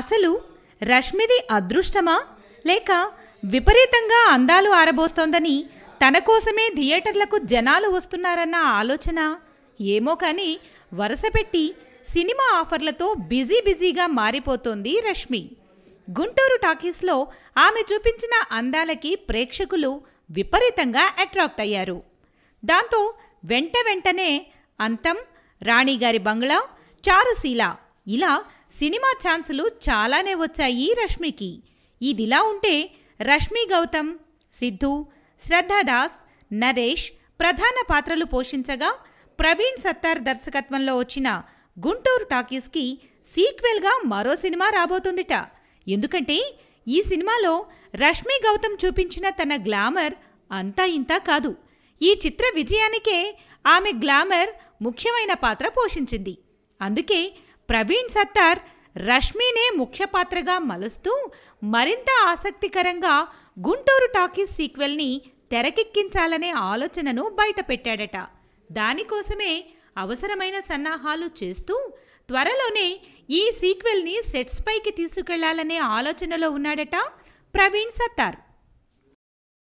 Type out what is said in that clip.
అసలు రష్మిది అదృష్టమా లేక విపరీతంగా అందాలు ఆరబోస్తోందని తన కోసమే థియేటర్లకు జనాలు వస్తున్నారన్న ఆలోచన ఏమో కానీ వరుసపెట్టి సినిమా ఆఫర్లతో బిజీ బిజీగా మారిపోతోంది రష్మి గుంటూరు టాకీస్లో ఆమె చూపించిన అందాలకి ప్రేక్షకులు విపరీతంగా అట్రాక్ట్ అయ్యారు దాంతో వెంట వెంటనే అంతం రాణిగారి బంగ్లా చారుశీల ఇలా సినిమా ఛాన్సులు చాలానే వచ్చాయి రష్మికి ఇదిలా ఉంటే రష్మి గౌతమ్ సిద్ధు శ్రద్ధాదాస్ నరేష్ ప్రధాన పాత్రలు పోషించగా ప్రవీణ్ సత్తార్ దర్శకత్వంలో వచ్చిన గుంటూరు టాకీస్కి సీక్వెల్గా మరో సినిమా రాబోతుందిట ఎందుకంటే ఈ సినిమాలో రష్మి గౌతమ్ చూపించిన తన గ్లామర్ అంతా ఇంతా కాదు ఈ చిత్ర విజయానికే ఆమె గ్లామర్ ముఖ్యమైన పాత్ర పోషించింది అందుకే ప్రవీణ్ సత్తార్ రష్మినే ముఖ్య పాత్రగా మలుస్తూ మరింత ఆసక్తికరంగా గుంటూరు టాకీస్ సీక్వెల్ని తెరకెక్కించాలనే ఆలోచనను బయటపెట్టాడట దానికోసమే అవసరమైన సన్నాహాలు చేస్తూ త్వరలోనే ఈ సీక్వెల్ని సెట్స్ పైకి తీసుకెళ్లాలనే ఆలోచనలో ఉన్నాడట ప్రవీణ్ సత్తార్